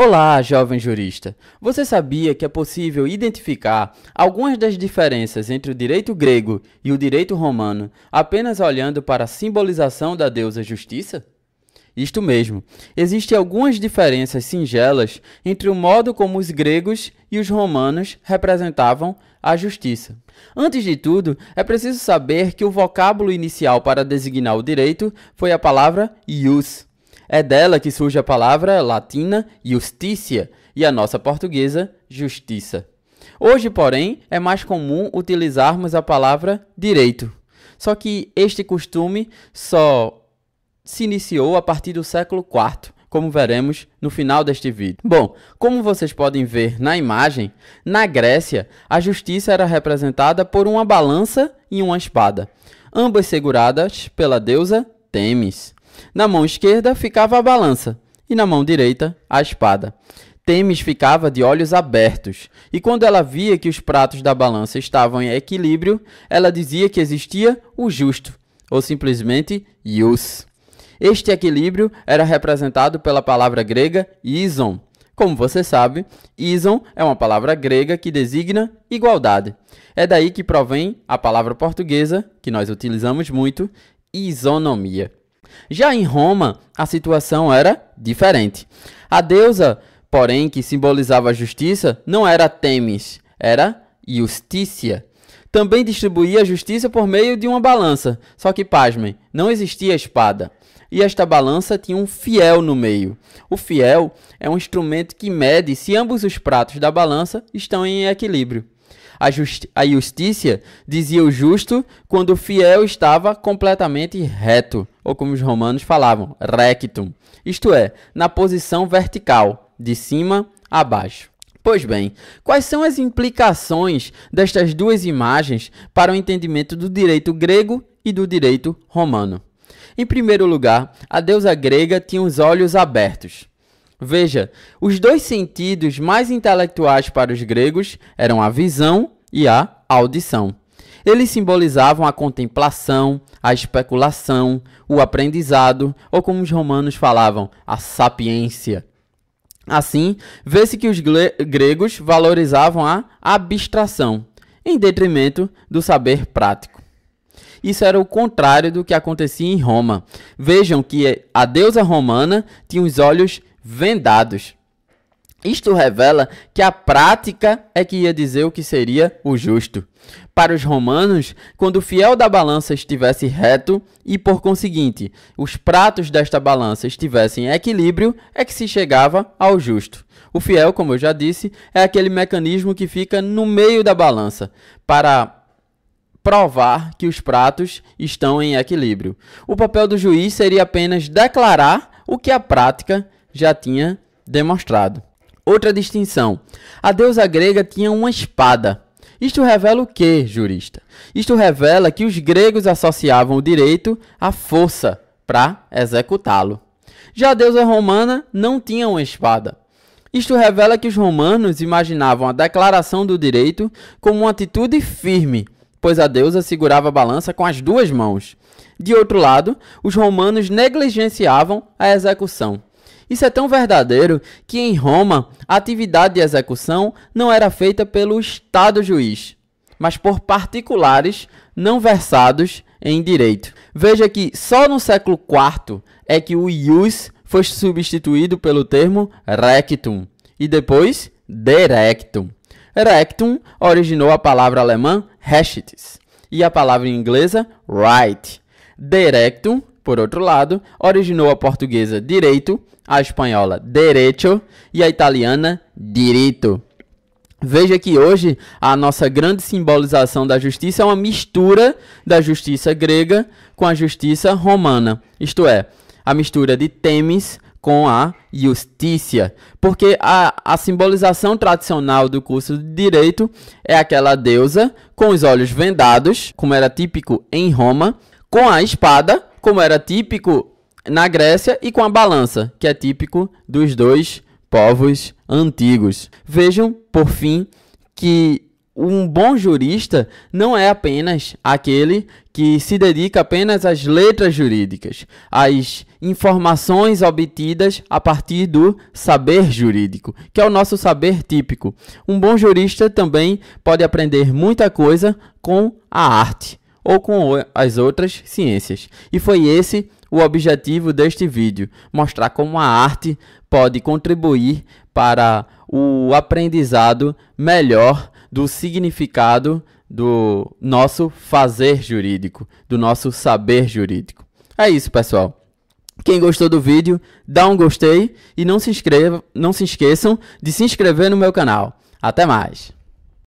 Olá, jovem jurista! Você sabia que é possível identificar algumas das diferenças entre o direito grego e o direito romano apenas olhando para a simbolização da deusa Justiça? Isto mesmo, existem algumas diferenças singelas entre o modo como os gregos e os romanos representavam a justiça. Antes de tudo, é preciso saber que o vocábulo inicial para designar o direito foi a palavra ius é dela que surge a palavra latina justícia e a nossa portuguesa justiça. Hoje, porém, é mais comum utilizarmos a palavra direito. Só que este costume só se iniciou a partir do século IV, como veremos no final deste vídeo. Bom, como vocês podem ver na imagem, na Grécia, a justiça era representada por uma balança e uma espada, ambas seguradas pela deusa Temis. Na mão esquerda ficava a balança e na mão direita a espada. Temis ficava de olhos abertos, e quando ela via que os pratos da balança estavam em equilíbrio, ela dizia que existia o justo, ou simplesmente ius. Este equilíbrio era representado pela palavra grega ison. Como você sabe, ison é uma palavra grega que designa igualdade. É daí que provém a palavra portuguesa, que nós utilizamos muito, isonomia. Já em Roma, a situação era diferente. A deusa, porém, que simbolizava a justiça, não era Temis, era Justícia. Também distribuía a justiça por meio de uma balança, só que, pasmem, não existia espada. E esta balança tinha um fiel no meio. O fiel é um instrumento que mede se ambos os pratos da balança estão em equilíbrio. A, justi a justícia dizia o justo quando o fiel estava completamente reto ou como os romanos falavam, rectum, isto é, na posição vertical, de cima a baixo. Pois bem, quais são as implicações destas duas imagens para o entendimento do direito grego e do direito romano? Em primeiro lugar, a deusa grega tinha os olhos abertos. Veja, os dois sentidos mais intelectuais para os gregos eram a visão e a audição. Eles simbolizavam a contemplação, a especulação, o aprendizado, ou como os romanos falavam, a sapiência. Assim, vê-se que os gregos valorizavam a abstração, em detrimento do saber prático. Isso era o contrário do que acontecia em Roma. Vejam que a deusa romana tinha os olhos vendados. Isto revela que a prática é que ia dizer o que seria o justo. Para os romanos, quando o fiel da balança estivesse reto e, por conseguinte, os pratos desta balança estivessem em equilíbrio, é que se chegava ao justo. O fiel, como eu já disse, é aquele mecanismo que fica no meio da balança para provar que os pratos estão em equilíbrio. O papel do juiz seria apenas declarar o que a prática já tinha demonstrado. Outra distinção: a deusa grega tinha uma espada. Isto revela o que, jurista? Isto revela que os gregos associavam o direito à força para executá-lo. Já a deusa romana não tinha uma espada. Isto revela que os romanos imaginavam a declaração do direito como uma atitude firme, pois a deusa segurava a balança com as duas mãos. De outro lado, os romanos negligenciavam a execução. Isso é tão verdadeiro que em Roma a atividade de execução não era feita pelo Estado juiz, mas por particulares não versados em direito. Veja que só no século IV é que o ius foi substituído pelo termo rectum e depois directum. rectum. originou a palavra alemã rechtes e a palavra inglesa right. Directum por outro lado, originou a portuguesa direito, a espanhola derecho e a italiana diritto. Veja que hoje a nossa grande simbolização da justiça é uma mistura da justiça grega com a justiça romana, isto é, a mistura de temis com a justiça, porque a, a simbolização tradicional do curso de direito é aquela deusa com os olhos vendados, como era típico em Roma, com a espada como era típico na Grécia, e com a balança, que é típico dos dois povos antigos. Vejam, por fim, que um bom jurista não é apenas aquele que se dedica apenas às letras jurídicas, às informações obtidas a partir do saber jurídico, que é o nosso saber típico. Um bom jurista também pode aprender muita coisa com a arte ou com as outras ciências. E foi esse o objetivo deste vídeo: mostrar como a arte pode contribuir para o aprendizado melhor do significado do nosso fazer jurídico, do nosso saber jurídico. É isso, pessoal. Quem gostou do vídeo, dá um gostei e não se, inscreva, não se esqueçam de se inscrever no meu canal. Até mais!